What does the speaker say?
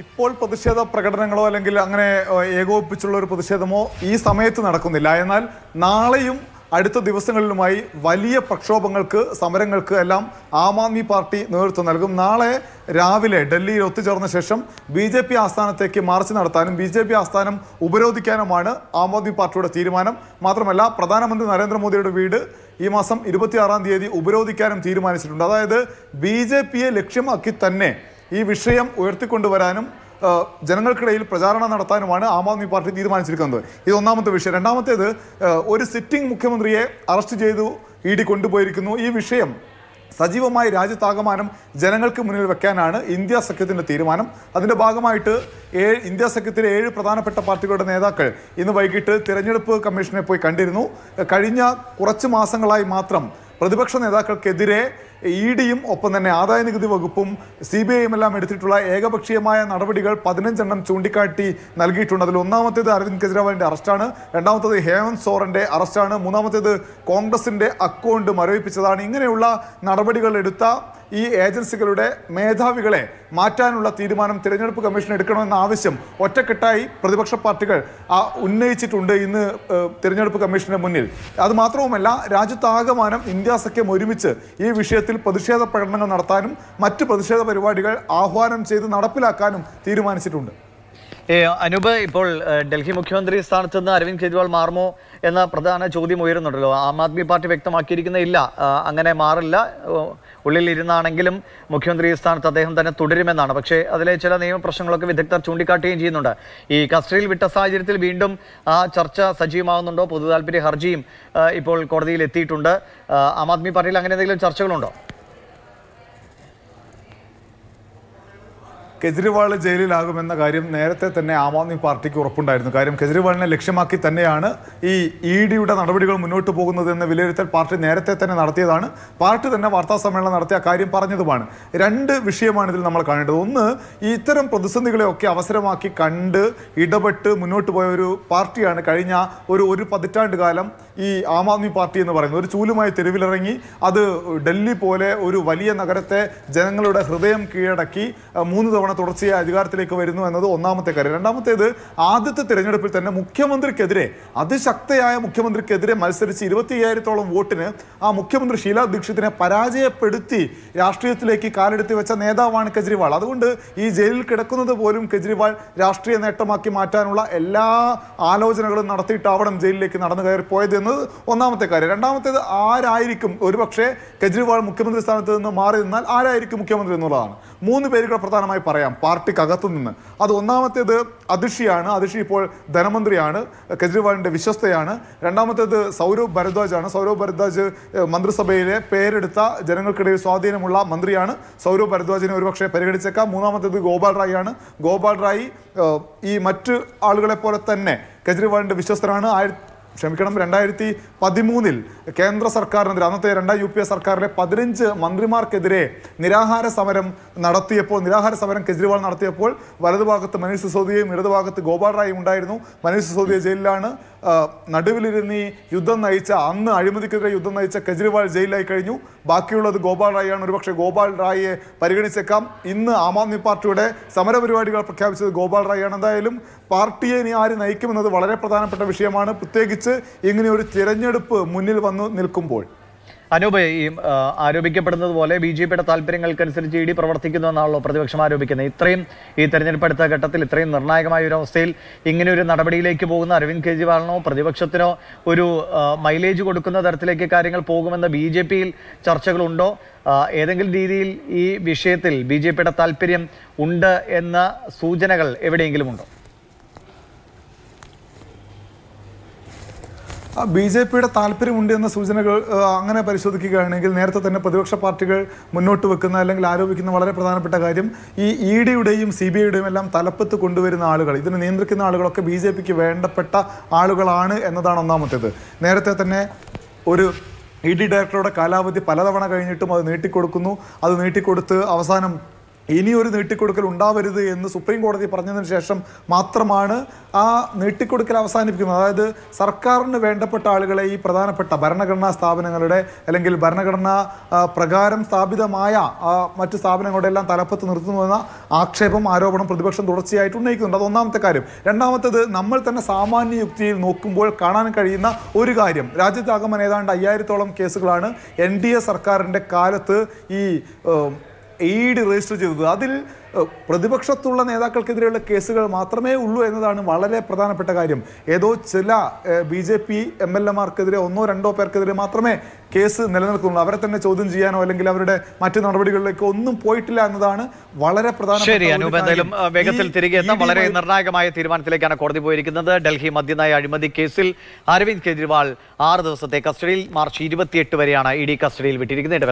ഇപ്പോൾ പ്രതിഷേധ പ്രകടനങ്ങളോ അല്ലെങ്കിൽ അങ്ങനെ ഏകോപിപ്പിച്ചുള്ള ഒരു പ്രതിഷേധമോ ഈ സമയത്ത് നടക്കുന്നില്ല എന്നാൽ നാളെയും അടുത്ത ദിവസങ്ങളിലുമായി വലിയ പ്രക്ഷോഭങ്ങൾക്ക് സമരങ്ങൾക്ക് എല്ലാം ആം ആദ്മി പാർട്ടി നേതൃത്വം നൽകും നാളെ രാവിലെ ഡൽഹിയിൽ ഒത്തുചേർന്ന ശേഷം ബി ജെ പി ആസ്ഥാനത്തേക്ക് മാർച്ച് നടത്താനും ബി ജെ പി ആസ്ഥാനം ഉപരോധിക്കാനുമാണ് ആം ആദ്മി പാർട്ടിയുടെ തീരുമാനം മാത്രമല്ല പ്രധാനമന്ത്രി നരേന്ദ്രമോദിയുടെ വീട് ഈ മാസം ഇരുപത്തിയാറാം തീയതി ഉപരോധിക്കാനും തീരുമാനിച്ചിട്ടുണ്ട് അതായത് ബി ജെ പിയെ ലക്ഷ്യമാക്കി തന്നെ ഈ വിഷയം ഉയർത്തിക്കൊണ്ടുവരാനും ജനങ്ങൾക്കിടയിൽ പ്രചാരണം നടത്താനുമാണ് ആം ആദ്മി പാർട്ടി തീരുമാനിച്ചിരിക്കുന്നത് ഇത് ഒന്നാമത്തെ വിഷയം രണ്ടാമത്തേത് ഒരു സിറ്റിംഗ് മുഖ്യമന്ത്രിയെ അറസ്റ്റ് ചെയ്തു ഇ ഡി കൊണ്ടുപോയിരിക്കുന്നു ഈ വിഷയം സജീവമായി രാജ്യത്താകമാനം ജനങ്ങൾക്ക് മുന്നിൽ വെക്കാനാണ് ഇന്ത്യ സഖ്യത്തിൻ്റെ തീരുമാനം അതിൻ്റെ ഭാഗമായിട്ട് ഏഴ് ഇന്ത്യ സഖ്യത്തിലെ ഏഴ് പ്രധാനപ്പെട്ട പാർട്ടികളുടെ നേതാക്കൾ ഇന്ന് വൈകിട്ട് തിരഞ്ഞെടുപ്പ് കമ്മീഷനെ പോയി കണ്ടിരുന്നു കഴിഞ്ഞ കുറച്ച് മാസങ്ങളായി മാത്രം പ്രതിപക്ഷ നേതാക്കൾക്കെതിരെ ഇ ഡിയും ഒപ്പം തന്നെ ആദായ നികുതി വകുപ്പും സി ബി ഐയും എല്ലാം എടുത്തിട്ടുള്ള ഏകപക്ഷീയമായ നടപടികൾ പതിനഞ്ചെണ്ണം ചൂണ്ടിക്കാട്ടി നൽകിയിട്ടുണ്ട് അതിൽ ഒന്നാമത്തേത് അരവിന്ദ് കെജ്രിവാളിൻ്റെ അറസ്റ്റാണ് രണ്ടാമത്തേത് ഹേമന്ത് സോറൻ്റെ അറസ്റ്റാണ് മൂന്നാമത്തേത് കോൺഗ്രസിൻ്റെ അക്കൗണ്ട് മരവിപ്പിച്ചതാണ് ഇങ്ങനെയുള്ള നടപടികൾ എടുത്ത ഈ ഏജൻസികളുടെ മേധാവികളെ മാറ്റാനുള്ള തീരുമാനം തിരഞ്ഞെടുപ്പ് കമ്മീഷൻ എടുക്കണമെന്ന ആവശ്യം ഒറ്റക്കെട്ടായി പ്രതിപക്ഷ പാർട്ടികൾ ഉന്നയിച്ചിട്ടുണ്ട് ഇന്ന് തിരഞ്ഞെടുപ്പ് കമ്മീഷന് മുന്നിൽ അത് മാത്രവുമല്ല രാജ്യത്താകമാനം ഇന്ത്യ സഖ്യം ഒരുമിച്ച് ഈ വിഷയത്തിൽ പ്രതിഷേധ പ്രകടനങ്ങൾ നടത്താനും മറ്റ് പ്രതിഷേധ പരിപാടികൾ ആഹ്വാനം ചെയ്ത് നടപ്പിലാക്കാനും തീരുമാനിച്ചിട്ടുണ്ട് അനൂപ് ഇപ്പോൾ ഡൽഹി മുഖ്യമന്ത്രി സ്ഥാനത്ത് നിന്ന് അരവിന്ദ് കെജ്രിവാൾ മാറുമോ എന്ന പ്രധാന ചോദ്യം ഉയരുന്നുണ്ടല്ലോ ആം ആദ്മി പാർട്ടി വ്യക്തമാക്കിയിരിക്കുന്ന ഇല്ല അങ്ങനെ മാറില്ല ഉള്ളിൽ ഇരുന്നാണെങ്കിലും മുഖ്യമന്ത്രി സ്ഥാനത്ത് അദ്ദേഹം തന്നെ തുടരുമെന്നാണ് പക്ഷേ അതിലെ ചില നിയമപ്രശ്നങ്ങളൊക്കെ വിദഗ്ധർ ചൂണ്ടിക്കാട്ടുകയും ചെയ്യുന്നുണ്ട് ഈ കസ്റ്റഡിയിൽ വിട്ട സാഹചര്യത്തിൽ വീണ്ടും ആ ചർച്ച സജീവമാകുന്നുണ്ടോ പൊതു ഹർജിയും ഇപ്പോൾ കോടതിയിൽ എത്തിയിട്ടുണ്ട് ആം ആദ്മി പാർട്ടിയിൽ അങ്ങനെ എന്തെങ്കിലും ചർച്ചകളുണ്ടോ കെജ്രിവാൾ ജയിലിലാകുമെന്ന കാര്യം നേരത്തെ തന്നെ ആം ആദ്മി പാർട്ടിക്ക് ഉറപ്പുണ്ടായിരുന്നു കാര്യം കെജ്രിവാളിനെ ലക്ഷ്യമാക്കി തന്നെയാണ് ഈ ഇ ഡിയുടെ നടപടികൾ മുന്നോട്ട് പോകുന്നതെന്ന് വിലയിരുത്തൽ പാർട്ടി നേരത്തെ തന്നെ നടത്തിയതാണ് പാർട്ടി തന്നെ വാർത്താ സമ്മേളനം നടത്തിയ കാര്യം പറഞ്ഞതുമാണ് രണ്ട് വിഷയമാണ് ഇതിൽ നമ്മൾ കാണേണ്ടത് ഒന്ന് ഇത്തരം പ്രതിസന്ധികളെയൊക്കെ അവസരമാക്കി കണ്ട് ഇടപെട്ട് മുന്നോട്ട് പോയ ഒരു പാർട്ടിയാണ് കഴിഞ്ഞ ഒരു ഒരു പതിറ്റാണ്ട് കാലം ഈ ആം ആദ്മി പാർട്ടി എന്ന് പറയുന്നത് ഒരു ചൂലുമായി തെരുവിലിറങ്ങി അത് ഡൽഹി പോലെ ഒരു വലിയ നഗരത്തെ ജനങ്ങളുടെ ഹൃദയം കീഴടക്കി മൂന്ന് തവണ ഇത്തവണ തുടർച്ചയായി അധികാരത്തിലേക്ക് വരുന്നു എന്നത് ഒന്നാമത്തെ കാര്യം രണ്ടാമത്തേത് ആദ്യത്തെ തിരഞ്ഞെടുപ്പിൽ തന്നെ മുഖ്യമന്ത്രിക്കെതിരെ അതിശക്തയായ മുഖ്യമന്ത്രിക്കെതിരെ മത്സരിച്ച് ഇരുപത്തി അയ്യായിരത്തോളം വോട്ടിന് ആ മുഖ്യമന്ത്രി ഷീലാ ദീക്ഷിതിനെ പരാജയപ്പെടുത്തി രാഷ്ട്രീയത്തിലേക്ക് കാലെടുത്തി വെച്ച നേതാവാണ് കെജ്രിവാൾ അതുകൊണ്ട് ഈ ജയിലിൽ കിടക്കുന്നത് പോലും കെജ്രിവാൾ രാഷ്ട്രീയ നേട്ടമാക്കി മാറ്റാനുള്ള എല്ലാ ആലോചനകളും നടത്തിയിട്ടാവണം ജയിലിലേക്ക് നടന്നു കയറി പോയത് എന്നത് ഒന്നാമത്തെ കാര്യം രണ്ടാമത്തേത് ആരായിരിക്കും ഒരുപക്ഷെ കെജ്രിവാൾ മുഖ്യമന്ത്രി സ്ഥാനത്ത് നിന്ന് മാറി നിന്നാൽ ആരായിരിക്കും മുഖ്യമന്ത്രി എന്നുള്ളതാണ് മൂന്ന് പേരുകൾ പ്രധാനമായി പറയാം പറയാം പാർട്ടിക്കകത്തു നിന്ന് അത് ഒന്നാമത്തേത് അതിഷിയാണ് അതിഷി ഇപ്പോൾ ധനമന്ത്രിയാണ് കെജ്രിവാളിൻ്റെ വിശ്വസ്തയാണ് രണ്ടാമത്തേത് സൗരവ് ഭരദ്വാജ് ആണ് സൗരവ് ഭരദ്വാജ് മന്ത്രിസഭയിലെ പേരെടുത്ത ജനങ്ങൾക്കിടയിൽ സ്വാധീനമുള്ള മന്ത്രിയാണ് സൗരവ് ഭരദ്വാജിനെ ഒരുപക്ഷെ പരിഗണിച്ചേക്കാം മൂന്നാമത്തേത് ഗോപാൽ റായി ആണ് ഗോപാൽ റായി ഈ മറ്റ് ആളുകളെ പോലെ തന്നെ കെജ്രിവാളിൻ്റെ വിശ്വസ്തനാണ് ആയിരത്തി ക്ഷമിക്കണം രണ്ടായിരത്തി പതിമൂന്നിൽ കേന്ദ്ര സർക്കാരിനെതിരെ അന്നത്തെ രണ്ടാം യു പി എ സർക്കാരിലെ പതിനഞ്ച് മന്ത്രിമാർക്കെതിരെ നിരാഹാര സമരം നടത്തിയപ്പോൾ നിരാഹാര സമരം കെജ്രിവാൾ നടത്തിയപ്പോൾ വലതുഭാഗത്ത് മനീഷ് സിസോദിയയും ഇടതുഭാഗത്ത് ഗോപാൽ റായും ഉണ്ടായിരുന്നു മനീഷ് സിസോദിയ ജയിലിലാണ് നടുവിലിരുന്ന് യുദ്ധം നയിച്ച അന്ന് അഴിമതിക്കെതിരെ യുദ്ധം നയിച്ച കെജ്രിവാൾ ജയിലായി കഴിഞ്ഞു ബാക്കിയുള്ളത് ഗോപാൽ റായിയാണ് ഒരുപക്ഷെ ഗോപാൽ റായിയെ പരിഗണിച്ചേക്കാം ഇന്ന് ആം ആദ്മി പാർട്ടിയുടെ സമരപരിപാടികൾ പ്രഖ്യാപിച്ചത് ഗോപാൽ റായിയാണ് എന്തായാലും പാർട്ടിയെ ഇനി ആര് നയിക്കുമെന്നത് വളരെ പ്രധാനപ്പെട്ട വിഷയമാണ് പ്രത്യേകിച്ച് ഇങ്ങനെ ഒരു തിരഞ്ഞെടുപ്പ് മുന്നിൽ വന്നു നിൽക്കുമ്പോൾ അനൂപ് ഈ ആരോപിക്കപ്പെടുന്നത് പോലെ ബി ജെ പിയുടെ താല്പര്യങ്ങൾക്കനുസരിച്ച് ഇ ഡി പ്രവർത്തിക്കുന്നു എന്നാണല്ലോ പ്രതിപക്ഷം ആരോപിക്കുന്നത് ഇത്രയും ഈ തെരഞ്ഞെടുപ്പ് അടുത്ത ഘട്ടത്തിൽ ഇത്രയും നിർണായകമായ ഒരു അവസ്ഥയിൽ ഇങ്ങനെ ഒരു നടപടിയിലേക്ക് പോകുന്ന അരവിന്ദ് കെജ്രിവാളിനോ പ്രതിപക്ഷത്തിനോ ഒരു മൈലേജ് കൊടുക്കുന്ന തരത്തിലേക്ക് കാര്യങ്ങൾ പോകുമെന്ന് ബി ജെ പിയിൽ ചർച്ചകളുണ്ടോ ഏതെങ്കിലും രീതിയിൽ ഈ വിഷയത്തിൽ ബി ജെ പിയുടെ താല്പര്യം ഉണ്ട് എന്ന സൂചനകൾ എവിടെയെങ്കിലും ഉണ്ടോ ബി ജെ പിയുടെ താല്പര്യമുണ്ട് എന്ന സൂചനകൾ അങ്ങനെ പരിശോധിക്കുകയാണെങ്കിൽ നേരത്തെ തന്നെ പ്രതിപക്ഷ പാർട്ടികൾ മുന്നോട്ട് വെക്കുന്ന അല്ലെങ്കിൽ ആരോപിക്കുന്ന വളരെ പ്രധാനപ്പെട്ട കാര്യം ഈ ഇ ഡിയുടെയും സി ബി ഐയുടെയും എല്ലാം തലപ്പത്ത് കൊണ്ടുവരുന്ന ആളുകൾ ഇതിനെ നിയന്ത്രിക്കുന്ന ആളുകളൊക്കെ ബി ജെ പിക്ക് വേണ്ടപ്പെട്ട ആളുകളാണ് എന്നതാണ് ഒന്നാമത്തേത് നേരത്തെ തന്നെ ഒരു ഇ ഡി ഡയറക്ടറുടെ കാലാവധി പലതവണ കഴിഞ്ഞിട്ടും അത് നീട്ടിക്കൊടുക്കുന്നു അത് നീട്ടിക്കൊടുത്ത് അവസാനം ഇനിയൊരു നീട്ടിക്കൊടുക്കൽ ഉണ്ടാവരുത് എന്ന് സുപ്രീം കോടതി പറഞ്ഞതിന് ശേഷം മാത്രമാണ് ആ നീട്ടിക്കൊടുക്കൽ അവസാനിപ്പിക്കുന്നത് അതായത് സർക്കാരിന് വേണ്ടപ്പെട്ട ആളുകളെ ഈ പ്രധാനപ്പെട്ട ഭരണഘടനാ സ്ഥാപനങ്ങളുടെ അല്ലെങ്കിൽ ഭരണഘടനാ പ്രകാരം സ്ഥാപിതമായ മറ്റ് സ്ഥാപനങ്ങളുടെ എല്ലാം തലപ്പത്ത് നിർത്തുന്നുവെന്ന ആക്ഷേപം ആരോപണം പ്രതിപക്ഷം തുടർച്ചയായിട്ട് ഉന്നയിക്കുന്നുണ്ട് അത് ഒന്നാമത്തെ കാര്യം രണ്ടാമത്തത് നമ്മൾ തന്നെ സാമാന്യ യുക്തിയിൽ നോക്കുമ്പോൾ കാണാൻ കഴിയുന്ന ഒരു കാര്യം രാജ്യത്താകമൻ ഏതാണ്ട് അയ്യായിരത്തോളം കേസുകളാണ് എൻ ഡി എ സർക്കാരിൻ്റെ കാലത്ത് ഈ എയ്ഡ് രജിസ്റ്റർ ചെയ്തത് അതിൽ പ്രതിപക്ഷത്തുള്ള നേതാക്കൾക്കെതിരെയുള്ള കേസുകൾ മാത്രമേ ഉള്ളൂ എന്നതാണ് വളരെ പ്രധാനപ്പെട്ട കാര്യം ഏതോ ചില ബി ജെ പി എം എൽ എമാർക്കെതിരെ ഒന്നോ രണ്ടോ പേർക്കെതിരെ മാത്രമേ കേസ് നിലനിൽക്കുന്നുള്ളൂ അവരെ തന്നെ ചോദ്യം ചെയ്യാനോ അല്ലെങ്കിൽ അവരുടെ മറ്റു നടപടികളിലേക്ക് ഒന്നും പോയിട്ടില്ല എന്നതാണ് വളരെ പ്രധാനപ്പെട്ട വേഗത്തിൽ തിരികെ എത്താം വളരെ നിർണായകമായ തീരുമാനത്തിലേക്കാണ് കോടതി പോയിരിക്കുന്നത് ഡൽഹി മദ്യനായ അഴിമതി കേസിൽ അരവിന്ദ് കെജ്രിവാൾ ആറ് ദിവസത്തെ കസ്റ്റഡിയിൽ മാർച്ച് ഇരുപത്തിയെട്ട് വരെയാണ് ഇ കസ്റ്റഡിയിൽ വിട്ടിരിക്കുന്നത്